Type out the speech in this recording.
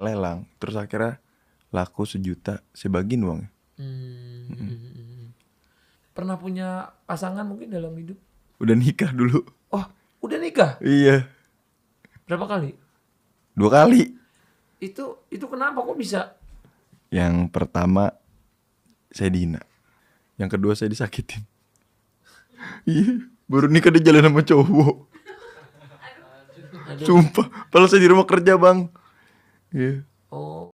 lelang terus akhirnya laku sejuta sebagian uangnya hmm. Hmm. pernah punya pasangan mungkin dalam hidup udah nikah dulu oh udah nikah iya berapa kali dua kali itu itu kenapa kok bisa yang pertama saya dina, yang kedua saya disakitin iya baru nikah dia jalan sama cowok Aduh. sumpah kalau saya di rumah kerja bang 嗯。